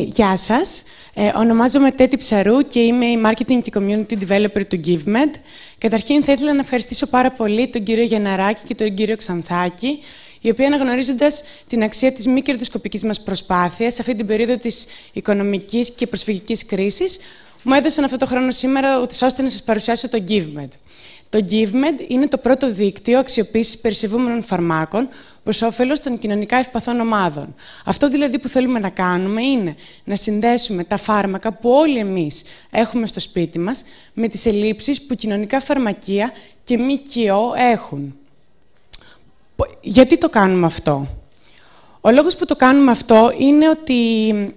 Γεια σας. Ε, ονομάζομαι Τέτη Ψαρού και είμαι η Marketing και Community Developer του GiveMed. Καταρχήν θα ήθελα να ευχαριστήσω πάρα πολύ τον κύριο Γεναράκη και τον κύριο Ξανθάκη, οι οποίοι αναγνωρίζοντας την αξία της μη κερδοσκοπικής μας προσπάθειας σε αυτή την περίοδο της οικονομικής και προσφυγικής κρίσης, μου έδωσαν αυτό το χρόνο σήμερα, ούτως ώστε να σας παρουσιάσω το GiveMed. Το GiveMed είναι το πρώτο δίκτυο αξιοποίησης περισσευούμενων φαρμάκων προς όφελος των κοινωνικά ευπαθών ομάδων. Αυτό δηλαδή που θέλουμε να κάνουμε είναι να συνδέσουμε τα φάρμακα που όλοι εμείς έχουμε στο σπίτι μας με τις ελλείψεις που κοινωνικά φαρμακεία και μη έχουν. Γιατί το κάνουμε αυτό. Ο λόγος που το κάνουμε αυτό είναι ότι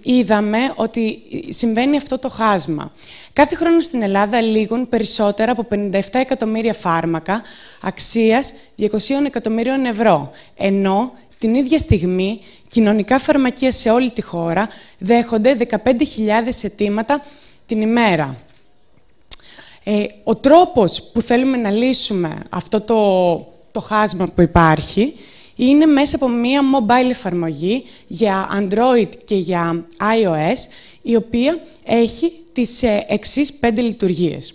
είδαμε ότι συμβαίνει αυτό το χάσμα. Κάθε χρόνο στην Ελλάδα λήγουν περισσότερα από 57 εκατομμύρια φάρμακα αξίας 200 εκατομμύριων ευρώ, ενώ την ίδια στιγμή κοινωνικά φαρμακεία σε όλη τη χώρα δέχονται 15.000 αιτήματα την ημέρα. Ε, ο τρόπος που θέλουμε να λύσουμε αυτό το, το χάσμα που υπάρχει είναι μέσα από μία mobile εφαρμογή για Android και για iOS, η οποία έχει τις ε, εξής πέντε λειτουργίες.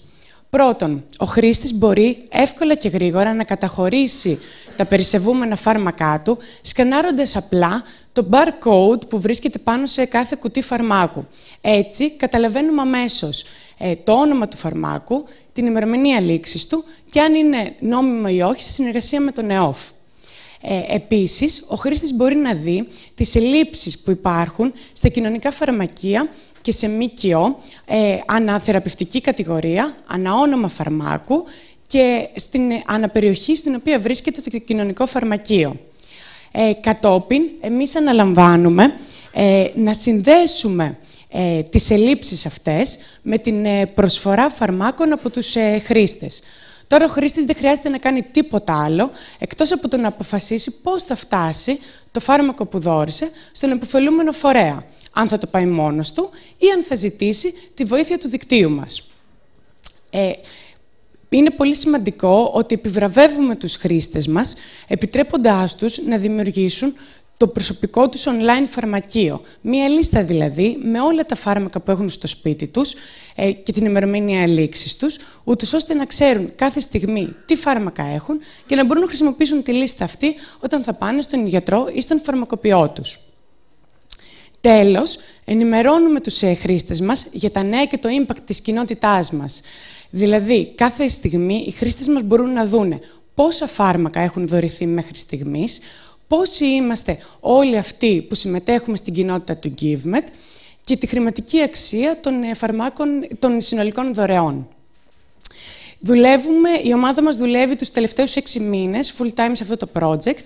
Πρώτον, ο χρήστης μπορεί εύκολα και γρήγορα να καταχωρήσει τα περισσεύουμενα φάρμακά του, σκανάροντας απλά το barcode που βρίσκεται πάνω σε κάθε κουτί φαρμάκου. Έτσι, καταλαβαίνουμε αμέσως ε, το όνομα του φαρμάκου, την ημερομηνία λήξης του και αν είναι νόμιμο ή όχι σε συνεργασία με τον ΕΟΦ. Ε, επίσης, ο χρήστης μπορεί να δει τις ελλείψεις που υπάρχουν στα κοινωνικά φαρμακεία και σε ΜΚΟ, ε, αναθεραπευτική κατηγορία, αναόνομα φαρμάκου και στην αναπεριοχή στην οποία βρίσκεται το κοινωνικό φαρμακείο. Ε, κατόπιν, εμείς αναλαμβάνουμε ε, να συνδέσουμε ε, τις ελλείψεις αυτές με την προσφορά φαρμάκων από τους χρήστες. Τώρα ο χρήστης δεν χρειάζεται να κάνει τίποτα άλλο εκτός από το να αποφασίσει πώς θα φτάσει το φάρμακο που δόρισε στον επωφελούμενο φορέα. Αν θα το πάει μόνος του ή αν θα ζητήσει τη βοήθεια του δικτύου μας. Ε, είναι πολύ σημαντικό ότι επιβραβεύουμε τους χρήστες μας, επιτρέποντάς τους να δημιουργήσουν το προσωπικό τους online φαρμακείο. Μία λίστα δηλαδή με όλα τα φάρμακα που έχουν στο σπίτι τους ε, και την ημερομηνία λήξης τους, ούτως ώστε να ξέρουν κάθε στιγμή τι φάρμακα έχουν και να μπορούν να χρησιμοποιήσουν τη λίστα αυτή όταν θα πάνε στον γιατρό ή στον φαρμακοποιό τους. Τέλος, ενημερώνουμε τους ε, χρήστες μας για τα νέα και το impact της κοινότητάς μας. Δηλαδή, κάθε στιγμή οι χρήστες μας μπορούν να δούνε πόσα φάρμακα έχουν δωρηθεί μέχρι στιγμής πόσοι είμαστε όλοι αυτοί που συμμετέχουμε στην κοινότητα του GiveMed και τη χρηματική αξία των, ε, φαρμάκων, των συνολικών δωρεών. Δουλεύουμε, η ομάδα μας δουλεύει τους τελευταίους έξι μήνες full time σε αυτό το project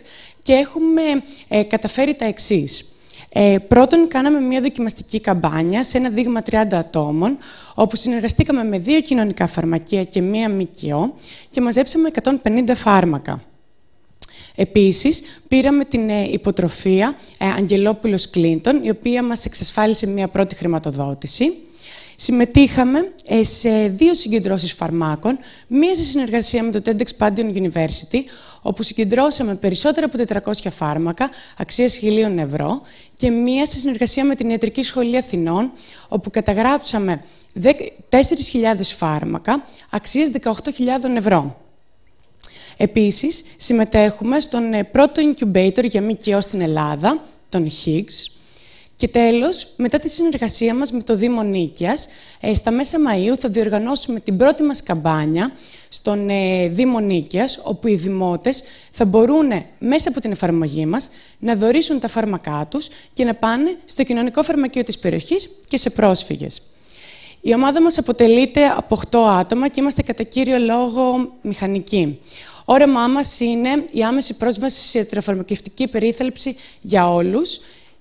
και έχουμε ε, καταφέρει τα εξής. Ε, πρώτον, κάναμε μια δοκιμαστική καμπάνια σε ένα δείγμα 30 ατόμων, όπου συνεργαστήκαμε με δύο κοινωνικά φαρμακεία και μία ΜΚΟ και μαζέψαμε 150 φάρμακα. Επίσης, πήραμε την ε, υποτροφία ε, Αγγελόπουλος Κλίντον, η οποία μας εξασφάλισε μια πρώτη χρηματοδότηση. Συμμετείχαμε ε, σε δύο συγκεντρώσεις φαρμάκων, μία σε συνεργασία με το TEDx Pantheon University, όπου συγκεντρώσαμε περισσότερα από 400 φάρμακα αξίας 1.000 ευρώ και μία σε συνεργασία με την Ιατρική Σχολή Αθηνών, όπου καταγράψαμε 4.000 φάρμακα αξίας 18.000 ευρώ. Επίσης, συμμετέχουμε στον ε, πρώτο incubator για ΜΚΟ στην Ελλάδα, τον Higgs. Και τέλος, μετά τη συνεργασία μας με το Δήμο Νίκιας, ε, στα μέσα Μαΐου θα διοργανώσουμε την πρώτη μας καμπάνια στον ε, Δήμο Νίκιας, όπου οι δημότες θα μπορούν μέσα από την εφαρμογή μας να δωρήσουν τα φάρμακά τους και να πάνε στο κοινωνικό φαρμακείο της περιοχής και σε πρόσφυγες. Η ομάδα μας αποτελείται από 8 άτομα και είμαστε κατά κύριο λόγο μηχανικοί. Όρεμά μας είναι η άμεση πρόσβαση σε ιατροφαρμακευτική περίθαλψη για όλους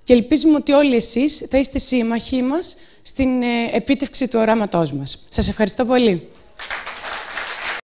και ελπίζουμε ότι όλοι εσείς θα είστε σύμμαχοί μας στην ε, επίτευξη του οράματός μας. Σας ευχαριστώ πολύ.